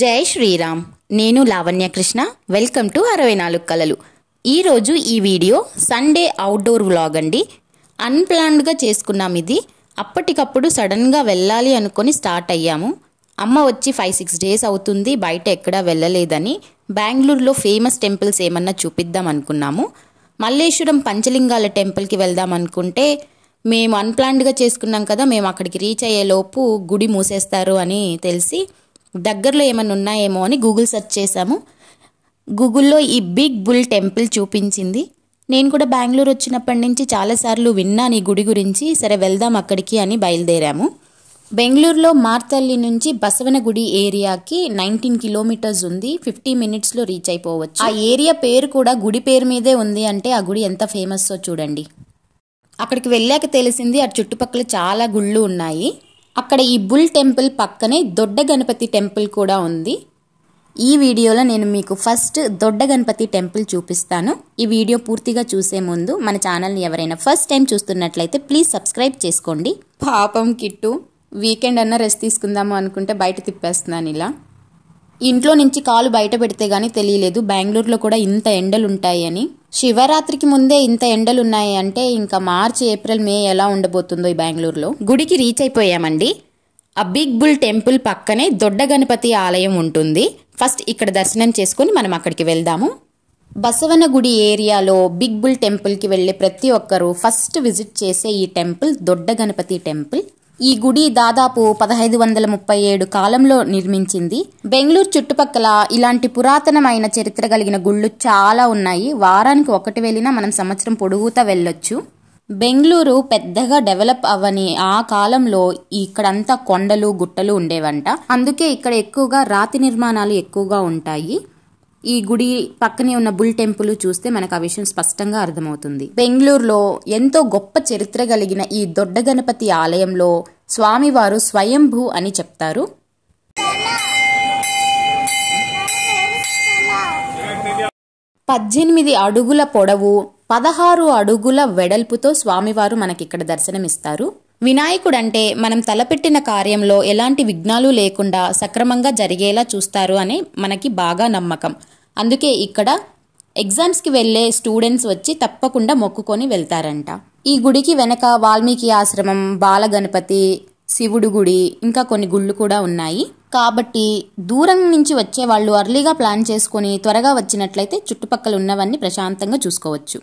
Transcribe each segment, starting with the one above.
జై శ్రీరామ్ నేను Lavanya Krishna welcome to అరవై నాలుగు కళలు ఈరోజు ఈ వీడియో సండే అవుట్డోర్ వ్లాగ్ అండి అన్ప్లాన్డ్గా చేసుకున్నాం ఇది అప్పటికప్పుడు సడన్గా వెళ్ళాలి అనుకొని స్టార్ట్ అయ్యాము అమ్మ వచ్చి ఫైవ్ సిక్స్ డేస్ అవుతుంది బయట ఎక్కడా వెళ్ళలేదని బెంగళూరులో ఫేమస్ టెంపుల్స్ ఏమన్నా చూపిద్దాం అనుకున్నాము మల్లేశ్వరం పంచలింగాల టెంపుల్కి వెళ్దాం అనుకుంటే మేము అన్ప్లాన్డ్గా చేసుకున్నాం కదా మేము అక్కడికి రీచ్ అయ్యేలోపు గుడి మూసేస్తారు అని తెలిసి దగ్గరలో ఏమైనా ఉన్నాయేమో అని గూగుల్ సెర్చ్ చేశాము గూగుల్లో ఈ బిగ్ బుల్ టెంపుల్ చూపించింది నేను కూడా బెంగళూరు వచ్చినప్పటి నుంచి చాలాసార్లు విన్నాను ఈ గుడి గురించి సరే వెళ్దాం అక్కడికి అని బయలుదేరాము బెంగళూరులో మార్తల్లి నుంచి బసవనగుడి ఏరియాకి నైన్టీన్ కిలోమీటర్స్ ఉంది ఫిఫ్టీ మినిట్స్లో రీచ్ అయిపోవచ్చు ఆ ఏరియా పేరు కూడా గుడి పేరు మీదే ఉంది అంటే ఆ గుడి ఎంత ఫేమస్ చూడండి అక్కడికి వెళ్ళాక తెలిసింది ఆ చుట్టుపక్కల చాలా గుళ్ళు ఉన్నాయి అక్కడ ఈ బుల్ టెంపుల్ పక్కనే దొడ్డ గణపతి టెంపుల్ కూడా ఉంది ఈ వీడియోలో నేను మీకు ఫస్ట్ దొడ్డ గణపతి టెంపుల్ చూపిస్తాను ఈ వీడియో పూర్తిగా చూసే ముందు మన ఛానల్ని ఎవరైనా ఫస్ట్ టైం చూస్తున్నట్లయితే ప్లీజ్ సబ్స్క్రైబ్ చేసుకోండి పాపం కిట్టు వీకెండ్ అన్న రెస్ట్ తీసుకుందాము అనుకుంటే బయట తిప్పేస్తున్నాను ఇలా ఇంట్లో నుంచి కాలు బయట పెడితే కానీ తెలియలేదు బెంగళూరులో కూడా ఇంత ఎండలు ఉంటాయని శివరాత్రికి ముందే ఇంత ఎండలున్నాయి అంటే ఇంకా మార్చ్ ఏప్రిల్ మే ఎలా ఉండబోతుందో ఈ బెంగళూరులో గుడికి రీచ్ అయిపోయామండి ఆ బిగ్ బుల్ టెంపుల్ పక్కనే దొడ్డ గణపతి ఆలయం ఉంటుంది ఫస్ట్ ఇక్కడ దర్శనం చేసుకుని మనం అక్కడికి వెళ్దాము బసవన గుడి ఏరియాలో బిగ్ బుల్ టెంపుల్కి వెళ్ళే ప్రతి ఒక్కరూ ఫస్ట్ విజిట్ చేసే ఈ టెంపుల్ దొడ్డ గణపతి టెంపుల్ ఈ గుడి దాదాపు పదహైదు వందల ముప్పై ఏడు కాలంలో నిర్మించింది బెంగళూరు చుట్టుపక్కల ఇలాంటి పురాతనమైన చరిత్ర కలిగిన గుళ్ళు చాలా ఉన్నాయి వారానికి ఒకటి వెళ్ళినా మనం సంవత్సరం పొడుగుతా వెళ్ళొచ్చు బెంగళూరు పెద్దగా డెవలప్ అవ్వని ఆ కాలంలో ఇక్కడంతా కొండలు గుట్టలు ఉండేవంట అందుకే ఇక్కడ ఎక్కువగా రాతి నిర్మాణాలు ఎక్కువగా ఉంటాయి ఈ గుడి పక్కనే ఉన్న బుల్ టెంపుల్ చూస్తే మనకు ఆ విషయం స్పష్టంగా అర్థమవుతుంది బెంగళూరులో ఎంతో గొప్ప చరిత్ర కలిగిన ఈ దొడ్డ గణపతి ఆలయంలో స్వామివారు స్వయంభూ అని చెప్తారు పద్దెనిమిది అడుగుల పొడవు పదహారు అడుగుల వెడల్పుతో స్వామివారు మనకిక్కడ దర్శనమిస్తారు వినాయకుడంటే మనం తలపెట్టిన కార్యంలో ఎలాంటి విఘ్నాలు లేకుండా సక్రమంగా జరిగేలా చూస్తారు అని మనకి బాగా నమ్మకం అందుకే ఇక్కడ ఎగ్జామ్స్కి వెళ్ళే స్టూడెంట్స్ వచ్చి తప్పకుండా మొక్కుకొని వెళ్తారంట ఈ గుడికి వెనక వాల్మీకి ఆశ్రమం బాలగణపతి శివుడు గుడి ఇంకా కొన్ని గుళ్ళు కూడా ఉన్నాయి కాబట్టి దూరం నుంచి వచ్చే వాళ్ళు అర్లీగా ప్లాన్ చేసుకుని త్వరగా వచ్చినట్లయితే చుట్టుపక్కల ఉన్నవన్నీ ప్రశాంతంగా చూసుకోవచ్చు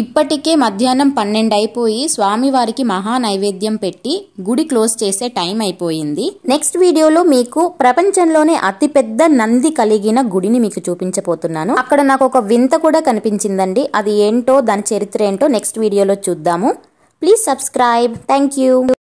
ఇప్పటికే మధ్యాహ్నం పన్నెండు అయిపోయి స్వామివారికి మహా నైవేద్యం పెట్టి గుడి క్లోజ్ చేసే టైం అయిపోయింది నెక్స్ట్ వీడియోలో మీకు ప్రపంచంలోనే అతిపెద్ద నంది కలిగిన గుడిని మీకు చూపించబోతున్నాను అక్కడ నాకు ఒక వింత కూడా కనిపించిందండి అది ఏంటో దాని చరిత్ర ఏంటో నెక్స్ట్ వీడియోలో చూద్దాము ప్లీజ్ సబ్స్క్రైబ్ థ్యాంక్ యూ